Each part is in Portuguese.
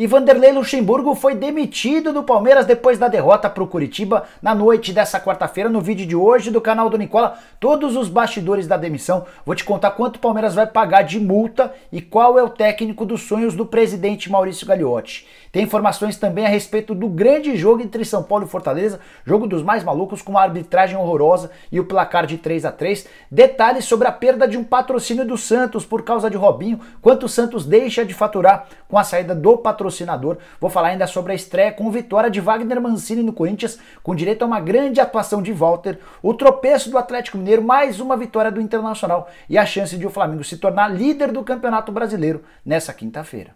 E Vanderlei Luxemburgo foi demitido do Palmeiras depois da derrota para o Curitiba na noite dessa quarta-feira. No vídeo de hoje do canal do Nicola, todos os bastidores da demissão. Vou te contar quanto o Palmeiras vai pagar de multa e qual é o técnico dos sonhos do presidente Maurício Gagliotti. Tem informações também a respeito do grande jogo entre São Paulo e Fortaleza, jogo dos mais malucos, com uma arbitragem horrorosa e o placar de 3 a 3 Detalhes sobre a perda de um patrocínio do Santos por causa de Robinho, quanto o Santos deixa de faturar com a saída do patrocinador. Vou falar ainda sobre a estreia com vitória de Wagner Mancini no Corinthians, com direito a uma grande atuação de Walter, o tropeço do Atlético Mineiro, mais uma vitória do Internacional e a chance de o Flamengo se tornar líder do Campeonato Brasileiro nessa quinta-feira.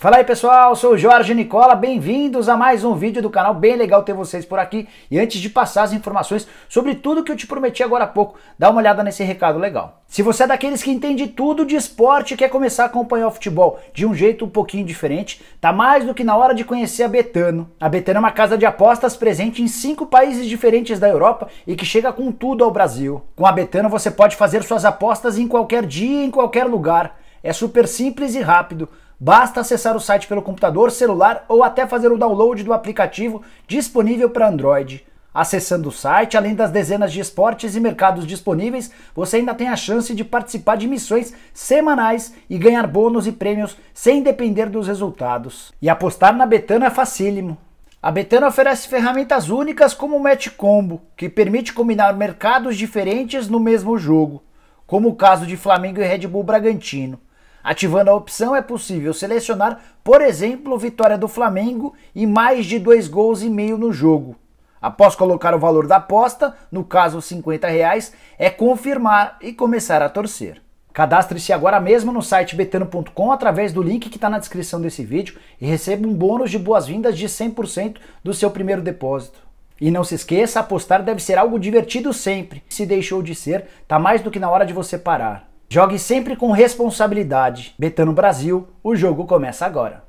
Fala aí pessoal, sou o Jorge Nicola, bem-vindos a mais um vídeo do canal, bem legal ter vocês por aqui. E antes de passar as informações sobre tudo que eu te prometi agora há pouco, dá uma olhada nesse recado legal. Se você é daqueles que entende tudo de esporte e quer começar a acompanhar o futebol de um jeito um pouquinho diferente, tá mais do que na hora de conhecer a Betano. A Betano é uma casa de apostas presente em cinco países diferentes da Europa e que chega com tudo ao Brasil. Com a Betano você pode fazer suas apostas em qualquer dia, em qualquer lugar. É super simples e rápido. Basta acessar o site pelo computador, celular ou até fazer o download do aplicativo disponível para Android. Acessando o site, além das dezenas de esportes e mercados disponíveis, você ainda tem a chance de participar de missões semanais e ganhar bônus e prêmios sem depender dos resultados. E apostar na Betano é facílimo. A Betano oferece ferramentas únicas como o Match Combo, que permite combinar mercados diferentes no mesmo jogo, como o caso de Flamengo e Red Bull Bragantino. Ativando a opção, é possível selecionar, por exemplo, vitória do Flamengo e mais de dois gols e meio no jogo. Após colocar o valor da aposta, no caso R$ 50, reais, é confirmar e começar a torcer. Cadastre-se agora mesmo no site betano.com através do link que está na descrição desse vídeo e receba um bônus de boas-vindas de 100% do seu primeiro depósito. E não se esqueça, apostar deve ser algo divertido sempre. Se deixou de ser, tá mais do que na hora de você parar. Jogue sempre com responsabilidade. Betano Brasil, o jogo começa agora.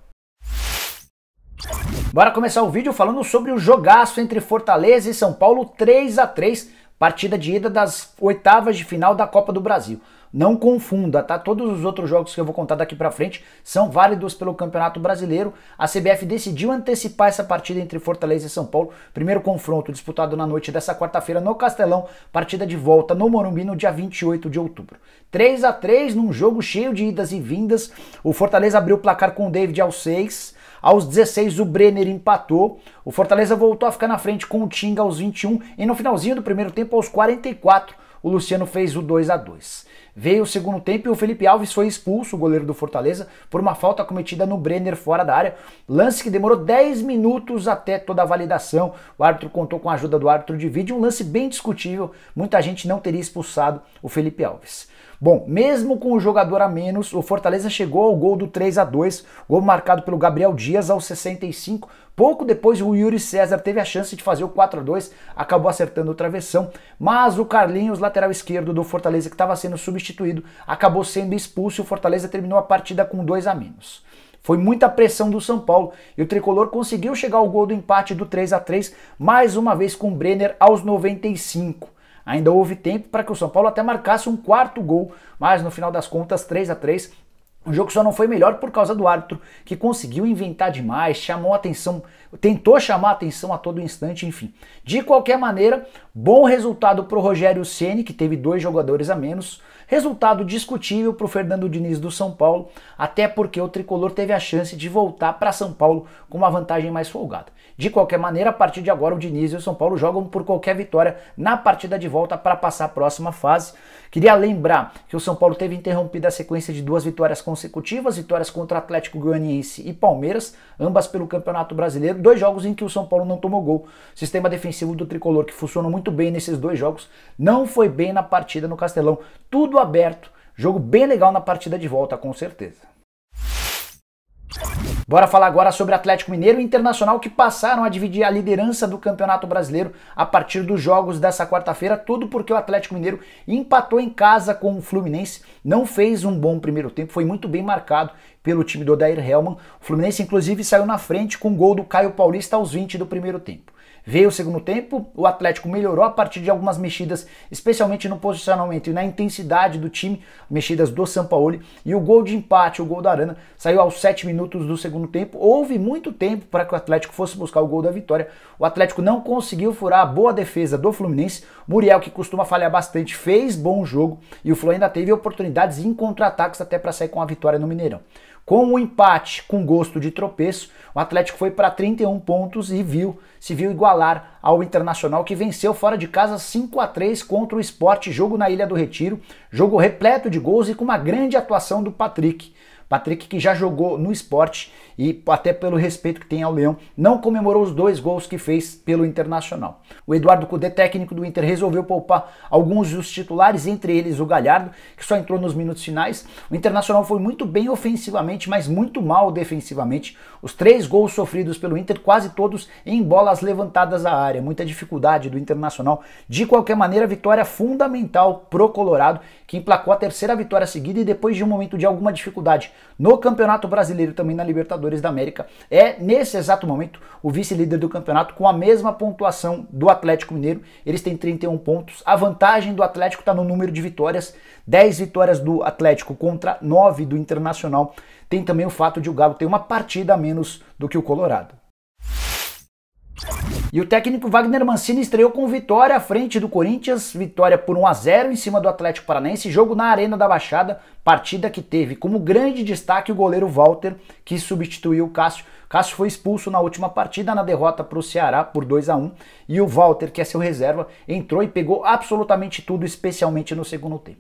Bora começar o vídeo falando sobre o jogaço entre Fortaleza e São Paulo 3 a 3 partida de ida das oitavas de final da Copa do Brasil. Não confunda, tá? Todos os outros jogos que eu vou contar daqui para frente são válidos pelo Campeonato Brasileiro. A CBF decidiu antecipar essa partida entre Fortaleza e São Paulo, primeiro confronto disputado na noite dessa quarta-feira no Castelão, partida de volta no Morumbi no dia 28 de outubro. 3 a 3 num jogo cheio de idas e vindas. O Fortaleza abriu o placar com o David aos 6. Aos 16, o Brenner empatou. O Fortaleza voltou a ficar na frente com o Tinga aos 21. E no finalzinho do primeiro tempo, aos 44, o Luciano fez o 2 a 2 Veio o segundo tempo e o Felipe Alves foi expulso, o goleiro do Fortaleza, por uma falta cometida no Brenner fora da área. Lance que demorou 10 minutos até toda a validação. O árbitro contou com a ajuda do árbitro de vídeo, um lance bem discutível. Muita gente não teria expulsado o Felipe Alves. Bom, mesmo com o jogador a menos, o Fortaleza chegou ao gol do 3 a 2 gol marcado pelo Gabriel Dias aos 65. Pouco depois, o Yuri César teve a chance de fazer o 4 a 2 acabou acertando o travessão, mas o Carlinhos, lateral esquerdo do Fortaleza, que estava sendo substituído, acabou sendo expulso e o Fortaleza terminou a partida com 2 a menos. Foi muita pressão do São Paulo e o tricolor conseguiu chegar ao gol do empate do 3 a 3 mais uma vez com o Brenner aos 95. Ainda houve tempo para que o São Paulo até marcasse um quarto gol, mas no final das contas, 3 a 3 o jogo só não foi melhor por causa do árbitro, que conseguiu inventar demais, chamou a atenção tentou chamar atenção a todo instante, enfim. De qualquer maneira, bom resultado para o Rogério Ceni, que teve dois jogadores a menos. Resultado discutível para o Fernando Diniz do São Paulo, até porque o tricolor teve a chance de voltar para São Paulo com uma vantagem mais folgada. De qualquer maneira, a partir de agora, o Diniz e o São Paulo jogam por qualquer vitória na partida de volta para passar a próxima fase. Queria lembrar que o São Paulo teve interrompida a sequência de duas vitórias consecutivas, vitórias contra Atlético Goianiense e Palmeiras, ambas pelo Campeonato Brasileiro dois jogos em que o São Paulo não tomou gol. sistema defensivo do tricolor, que funcionou muito bem nesses dois jogos, não foi bem na partida no Castelão. Tudo aberto. Jogo bem legal na partida de volta, com certeza. Bora falar agora sobre Atlético Mineiro e Internacional que passaram a dividir a liderança do Campeonato Brasileiro a partir dos jogos dessa quarta-feira, tudo porque o Atlético Mineiro empatou em casa com o Fluminense, não fez um bom primeiro tempo, foi muito bem marcado pelo time do Odair Hellman. O Fluminense inclusive saiu na frente com o gol do Caio Paulista aos 20 do primeiro tempo. Veio o segundo tempo, o Atlético melhorou a partir de algumas mexidas, especialmente no posicionamento e na intensidade do time, mexidas do Sampaoli, e o gol de empate, o gol da Arana, saiu aos 7 minutos do segundo tempo. Houve muito tempo para que o Atlético fosse buscar o gol da vitória. O Atlético não conseguiu furar a boa defesa do Fluminense. Muriel, que costuma falhar bastante, fez bom jogo e o Fluminense ainda teve oportunidades em contra-ataques até para sair com a vitória no Mineirão. Com o um empate com gosto de tropeço, o Atlético foi para 31 pontos e viu se viu igualar ao Internacional que venceu fora de casa 5 a 3 contra o Esporte, jogo na Ilha do Retiro, jogo repleto de gols e com uma grande atuação do Patrick. Patrick, que já jogou no esporte e até pelo respeito que tem ao Leão, não comemorou os dois gols que fez pelo Internacional. O Eduardo Cudê, técnico do Inter, resolveu poupar alguns dos titulares, entre eles o Galhardo, que só entrou nos minutos finais. O Internacional foi muito bem ofensivamente, mas muito mal defensivamente. Os três gols sofridos pelo Inter, quase todos em bolas levantadas à área. Muita dificuldade do Internacional. De qualquer maneira, vitória fundamental pro Colorado, que emplacou a terceira vitória seguida e depois de um momento de alguma dificuldade no Campeonato Brasileiro e também na Libertadores da América, é nesse exato momento o vice-líder do campeonato com a mesma pontuação do Atlético Mineiro. Eles têm 31 pontos. A vantagem do Atlético está no número de vitórias, 10 vitórias do Atlético contra 9 do Internacional. Tem também o fato de o Galo ter uma partida a menos do que o Colorado. E o técnico Wagner Mancini estreou com vitória à frente do Corinthians, vitória por 1 a 0 em cima do Atlético Paranaense, jogo na Arena da Baixada, partida que teve como grande destaque o goleiro Walter, que substituiu o Cássio. Cássio foi expulso na última partida na derrota para o Ceará por 2 a 1 e o Walter, que é seu reserva, entrou e pegou absolutamente tudo, especialmente no segundo tempo.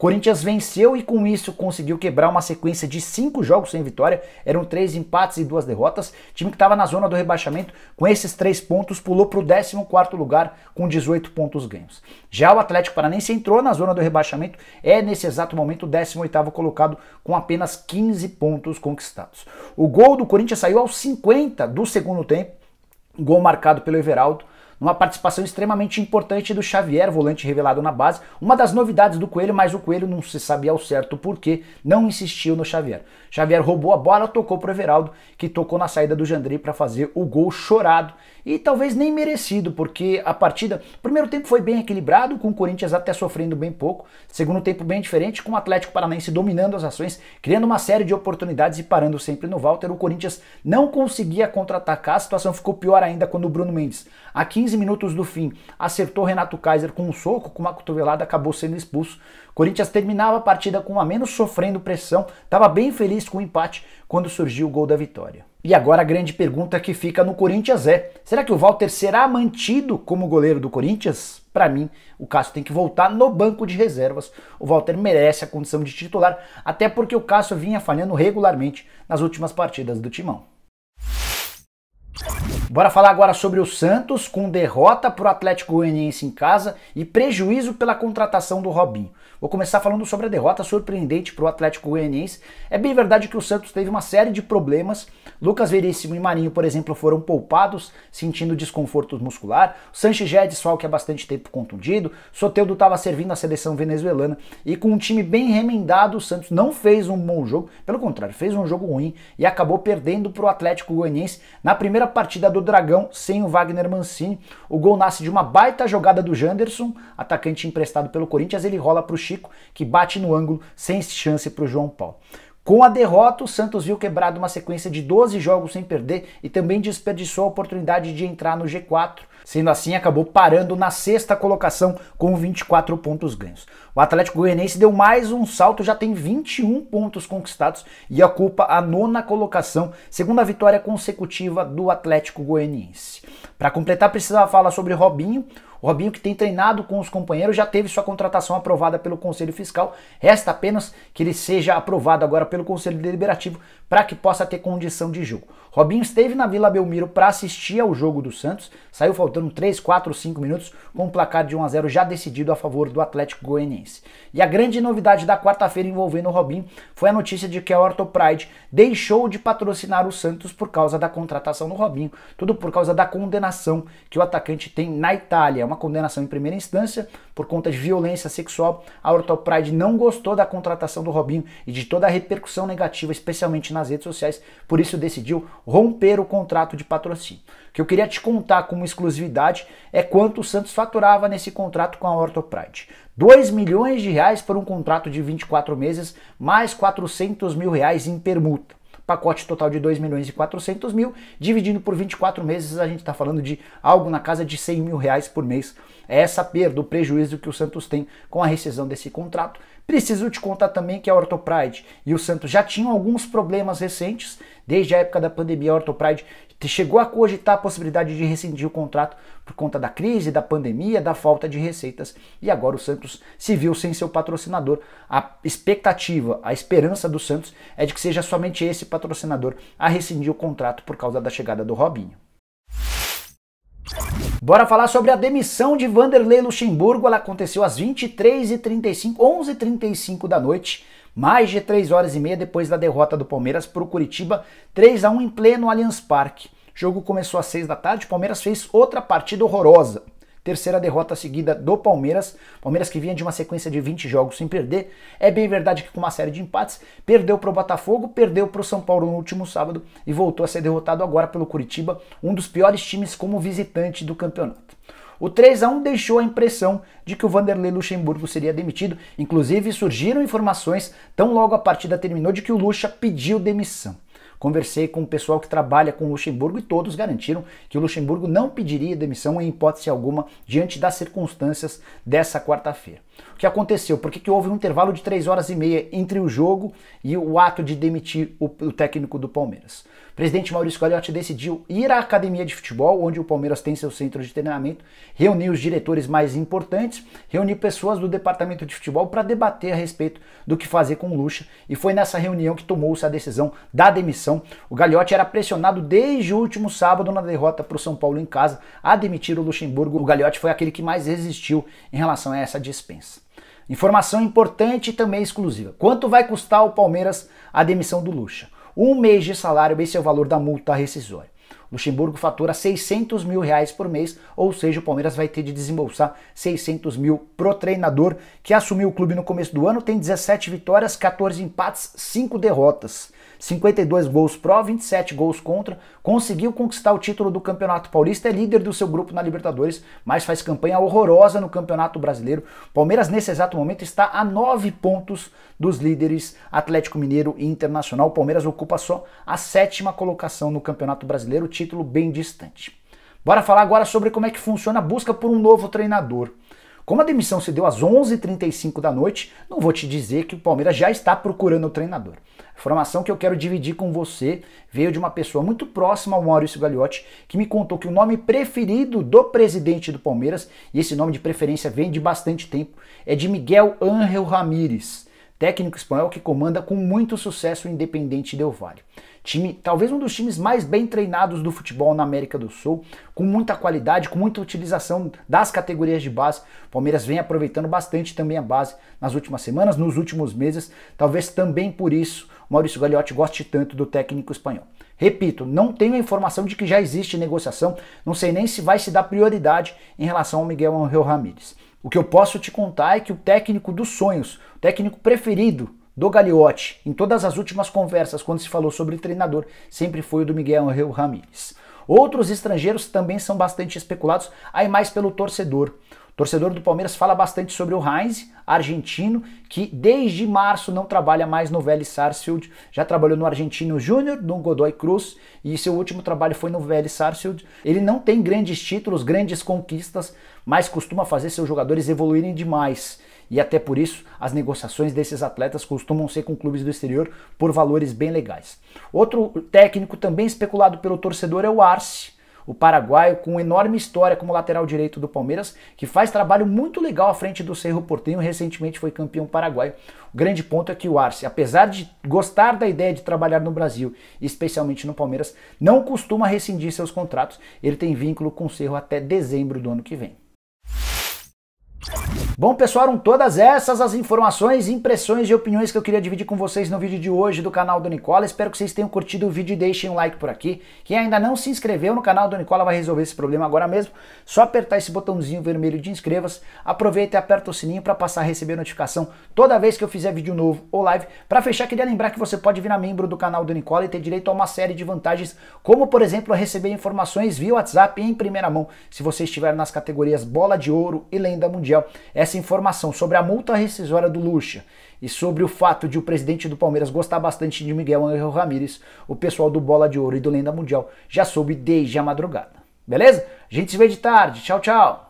Corinthians venceu e com isso conseguiu quebrar uma sequência de cinco jogos sem vitória. Eram três empates e duas derrotas. time que estava na zona do rebaixamento, com esses três pontos, pulou para o 14 lugar com 18 pontos ganhos. Já o Atlético Paranense entrou na zona do rebaixamento, é nesse exato momento o 18 colocado com apenas 15 pontos conquistados. O gol do Corinthians saiu aos 50 do segundo tempo gol marcado pelo Everaldo numa participação extremamente importante do Xavier, volante revelado na base, uma das novidades do Coelho, mas o Coelho não se sabia ao certo porque não insistiu no Xavier. Xavier roubou a bola, tocou pro Everaldo, que tocou na saída do Jandrei para fazer o gol chorado e talvez nem merecido, porque a partida, primeiro tempo foi bem equilibrado, com o Corinthians até sofrendo bem pouco, segundo tempo bem diferente, com o Atlético Paranaense dominando as ações, criando uma série de oportunidades e parando sempre no Walter, o Corinthians não conseguia contra-atacar, a situação ficou pior ainda quando o Bruno Mendes, a 15 15 minutos do fim, acertou Renato Kaiser com um soco, com uma cotovelada, acabou sendo expulso. Corinthians terminava a partida com a menos sofrendo pressão, estava bem feliz com o empate quando surgiu o gol da vitória. E agora a grande pergunta que fica no Corinthians é: será que o Walter será mantido como goleiro do Corinthians? Para mim, o Cássio tem que voltar no banco de reservas. O Walter merece a condição de titular, até porque o Cássio vinha falhando regularmente nas últimas partidas do Timão. Bora falar agora sobre o Santos com derrota para o Atlético Goianiense em casa e prejuízo pela contratação do Robinho. Vou começar falando sobre a derrota surpreendente para o Atlético Goianiense. É bem verdade que o Santos teve uma série de problemas. Lucas Veríssimo e Marinho, por exemplo, foram poupados, sentindo desconforto muscular. O Sanches já é desfalque há bastante tempo contundido. Soteudo estava servindo a seleção venezuelana e com um time bem remendado, o Santos não fez um bom jogo. Pelo contrário, fez um jogo ruim e acabou perdendo para o Atlético Goianiense na primeira partida do Dragão sem o Wagner Mancini. O gol nasce de uma baita jogada do Janderson, atacante emprestado pelo Corinthians. Ele rola para o Chico, que bate no ângulo sem chance para o João Paulo. Com a derrota, o Santos viu quebrado uma sequência de 12 jogos sem perder e também desperdiçou a oportunidade de entrar no G4. Sendo assim, acabou parando na sexta colocação com 24 pontos ganhos. O Atlético Goianiense deu mais um salto, já tem 21 pontos conquistados e ocupa a nona colocação, segunda vitória consecutiva do Atlético Goianiense. Para completar, precisava falar sobre Robinho. O Robinho, que tem treinado com os companheiros, já teve sua contratação aprovada pelo Conselho Fiscal. Resta apenas que ele seja aprovado agora pelo Conselho Deliberativo para que possa ter condição de jogo. Robinho esteve na Vila Belmiro para assistir ao jogo do Santos, saiu faltando 3, 4, 5 minutos com um placar de 1 a 0 já decidido a favor do Atlético Goianiense. E a grande novidade da quarta-feira envolvendo o Robinho foi a notícia de que a Orto Pride deixou de patrocinar o Santos por causa da contratação do Robinho, tudo por causa da condenação que o atacante tem na Itália, é uma condenação em primeira instância, por conta de violência sexual, a Hortal Pride não gostou da contratação do Robinho e de toda a repercussão negativa, especialmente nas redes sociais, por isso decidiu romper o contrato de patrocínio. O que eu queria te contar como exclusividade é quanto o Santos faturava nesse contrato com a Hortal Pride. 2 milhões de reais por um contrato de 24 meses, mais 400 mil reais em permuta pacote total de 2 milhões e 400 mil, dividindo por 24 meses, a gente está falando de algo na casa de 100 mil reais por mês. É essa perda, o prejuízo que o Santos tem com a rescisão desse contrato. Preciso te contar também que a Ortopride e o Santos já tinham alguns problemas recentes, desde a época da pandemia, a Ortopride chegou a cogitar a possibilidade de rescindir o contrato por conta da crise, da pandemia, da falta de receitas, e agora o Santos se viu sem seu patrocinador. A expectativa, a esperança do Santos é de que seja somente esse patrocinador a rescindir o contrato por causa da chegada do Robinho. Bora falar sobre a demissão de Vanderlei Luxemburgo. Ela aconteceu às 23h35, 11h35 da noite mais de 3 horas e meia depois da derrota do Palmeiras para o Curitiba, 3 a 1 em pleno Allianz Parque. O jogo começou às 6 da tarde, o Palmeiras fez outra partida horrorosa terceira derrota seguida do Palmeiras. Palmeiras que vinha de uma sequência de 20 jogos sem perder. É bem verdade que com uma série de empates, perdeu para o Botafogo, perdeu para o São Paulo no último sábado e voltou a ser derrotado agora pelo Curitiba, um dos piores times como visitante do campeonato. O 3 a 1 deixou a impressão de que o Vanderlei Luxemburgo seria demitido. Inclusive, surgiram informações, tão logo a partida terminou, de que o Lucha pediu demissão. Conversei com o pessoal que trabalha com o Luxemburgo e todos garantiram que o Luxemburgo não pediria demissão em hipótese alguma diante das circunstâncias dessa quarta-feira. O que aconteceu? Por que, que houve um intervalo de três horas e meia entre o jogo e o ato de demitir o, o técnico do Palmeiras? O presidente Maurício Gagliotti decidiu ir à academia de futebol, onde o Palmeiras tem seu centro de treinamento, reunir os diretores mais importantes, reunir pessoas do departamento de futebol para debater a respeito do que fazer com o Lucha. E foi nessa reunião que tomou-se a decisão da demissão. O Gagliotti era pressionado desde o último sábado na derrota para o São Paulo em casa a demitir o Luxemburgo. O Gagliotti foi aquele que mais resistiu em relação a essa dispensa. Informação importante e também exclusiva. Quanto vai custar o Palmeiras a demissão do Lucha? Um mês de salário, esse é o valor da multa rescisória. Luxemburgo fatura 600 mil reais por mês, ou seja, o Palmeiras vai ter de desembolsar 600 mil pro treinador que assumiu o clube no começo do ano, tem 17 vitórias, 14 empates, 5 derrotas. 52 gols pró, 27 gols contra, conseguiu conquistar o título do Campeonato Paulista, é líder do seu grupo na Libertadores, mas faz campanha horrorosa no Campeonato Brasileiro. Palmeiras, nesse exato momento, está a 9 pontos dos líderes Atlético Mineiro e Internacional. O Palmeiras ocupa só a sétima colocação no Campeonato Brasileiro, título bem distante. Bora falar agora sobre como é que funciona a busca por um novo treinador. Como a demissão se deu às 11h35 da noite, não vou te dizer que o Palmeiras já está procurando o treinador. A informação que eu quero dividir com você veio de uma pessoa muito próxima ao Maurício Gagliotti, que me contou que o nome preferido do presidente do Palmeiras, e esse nome de preferência vem de bastante tempo, é de Miguel Ángel Ramírez técnico espanhol que comanda com muito sucesso o Independente Del Valle. Time, talvez um dos times mais bem treinados do futebol na América do Sul, com muita qualidade, com muita utilização das categorias de base. O Palmeiras vem aproveitando bastante também a base nas últimas semanas, nos últimos meses. Talvez também por isso Maurício Gagliotti goste tanto do técnico espanhol. Repito, não tenho a informação de que já existe negociação, não sei nem se vai se dar prioridade em relação ao Miguel Angel Ramírez. O que eu posso te contar é que o técnico dos sonhos, o técnico preferido do Gagliotti, em todas as últimas conversas quando se falou sobre treinador, sempre foi o do Miguel Angel Ramírez. Outros estrangeiros também são bastante especulados, aí mais pelo torcedor. Torcedor do Palmeiras fala bastante sobre o Heinz, argentino, que desde março não trabalha mais no Vélez Sarsfield, já trabalhou no Argentino Júnior, no Godoy Cruz, e seu último trabalho foi no Vélez Sarsfield. Ele não tem grandes títulos, grandes conquistas, mas costuma fazer seus jogadores evoluírem demais. E até por isso, as negociações desses atletas costumam ser com clubes do exterior por valores bem legais. Outro técnico também especulado pelo torcedor é o Arce o paraguaio com enorme história como lateral direito do Palmeiras, que faz trabalho muito legal à frente do Cerro Porteño. recentemente foi campeão paraguaio. O grande ponto é que o Arce, apesar de gostar da ideia de trabalhar no Brasil, especialmente no Palmeiras, não costuma rescindir seus contratos. Ele tem vínculo com o Cerro até dezembro do ano que vem. Bom, pessoal, eram todas essas as informações, impressões e opiniões que eu queria dividir com vocês no vídeo de hoje do canal do Nicola. Espero que vocês tenham curtido o vídeo e deixem um like por aqui. Quem ainda não se inscreveu no canal do Nicola vai resolver esse problema agora mesmo. Só apertar esse botãozinho vermelho de inscreva-se. Aproveita e aperta o sininho para passar a receber notificação toda vez que eu fizer vídeo novo ou live. Para fechar, queria lembrar que você pode virar membro do canal do Nicola e ter direito a uma série de vantagens, como por exemplo receber informações via WhatsApp em primeira mão, se você estiver nas categorias Bola de Ouro e Lenda Mundial. Essa é essa informação sobre a multa rescisória do Lucha e sobre o fato de o presidente do Palmeiras gostar bastante de Miguel Angel Ramírez, o pessoal do Bola de Ouro e do Lenda Mundial já soube desde a madrugada. Beleza? A gente se vê de tarde. Tchau, tchau.